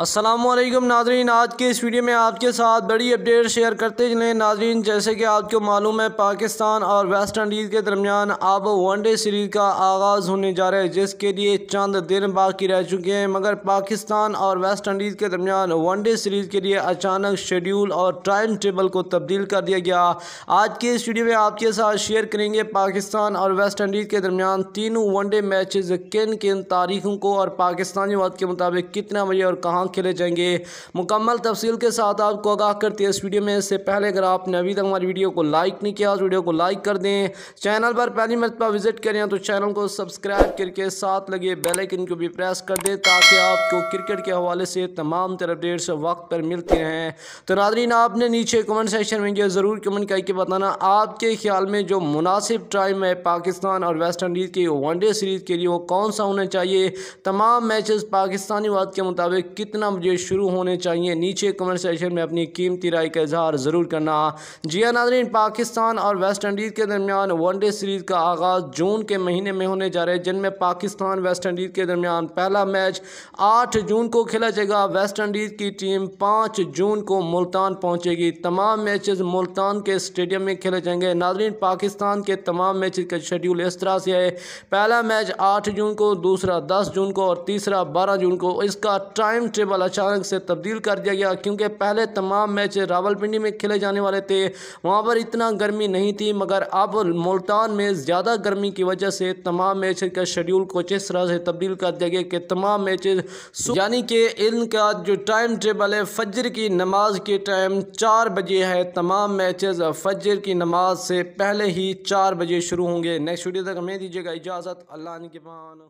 असलम नाजरीन आज के इस वीडियो में आपके साथ बड़ी अपडेट शेयर करते चलें नाजरीन जैसे कि आपको मालूम है पाकिस्तान और वेस्ट इंडीज़ के दरमियान अब वनडे सीरीज़ का आगाज़ होने जा रहा है जिसके लिए चंद दिन बाकी रह चुके हैं मगर पाकिस्तान और वेस्ट इंडीज़ के दरमियान वनडे सीरीज़ के लिए अचानक शेड्यूल और टाइम टेबल को तब्दील कर दिया गया आज के इस वीडियो में आपके साथ शेयर करेंगे पाकिस्तान और वेस्ट इंडीज़ के दरमियान तीनों वनडे मैच किन किन तारीखों को और पाकिस्तानी वक्त के मुताबिक कितना बजे और कहाँ कहाँ खेले जाएंगे मुकम्मल तफसील के साथ आपको आगाह करते हैं इस वीडियो में इससे पहले अगर आपने अभी तक हमारी वीडियो को लाइक नहीं किया उस वीडियो को लाइक कर दें चैनल पर पहली मरतबा विजिट करें तो चैनल को सब्सक्राइब करके साथ लगे बेलाइकन को भी प्रेस कर दें ताकि आपको क्रिकेट के हवाले से तमाम तरह अपडेट्स वक्त पर मिलते हैं तो नादरीन आपने नीचे कमेंट सेक्शन में यह ज़रूर कमेंट करके बताना आपके ख्याल में जो मुनासिब टाइम है पाकिस्तान और वेस्ट इंडीज़ की वनडे सीरीज़ के लिए वो कौन सा होना चाहिए तमाम मैचेस पाकिस्तानी वाद के मुताबिक कितने कितना बजे शुरू होने चाहिए नीचे कमेंट सेशन में अपनी कीमती राय का इजहार ज़रूर करना जी नाजरीन पाकिस्तान और वेस्ट इंडीज़ के दरमियान वनडे सीरीज़ का आगाज़ जून के महीने में होने जा रहे हैं जिनमें पाकिस्तान वेस्ट इंडीज़ के दरमियान पहला मैच आठ जून को खेला जाएगा वेस्ट इंडीज़ की टीम पाँच जून को मुल्तान पहुँचेगी तमाम मैच मुल्तान के स्टेडियम में खेले जाएंगे नाजरीन पाकिस्तान के तमाम मैच का शेड्यूल इस तरह से है पहला मैच आठ जून को दूसरा दस जून को और तीसरा बारह जून को इसका टाइम टेबल वाला अचानक से तब्दील कर दिया गया क्योंकि पहले तमाम मैच रावलपिंडी में खेले जाने वाले थे वहाँ पर इतना गर्मी नहीं थी मगर अब मुल्तान में ज़्यादा गर्मी की वजह से तमाम मैच का शेड्यूल को इस तरह से तब्दील कर दिया गया कि तमाम मैच यानी कि इनका जो टाइम टेबल है फजर की नमाज के टाइम चार बजे है तमाम मैच फजर की नमाज से पहले ही चार बजे शुरू होंगे नेक्स्ट वीडियो तक हमें दीजिएगा इजाज़त अल्लाह के पान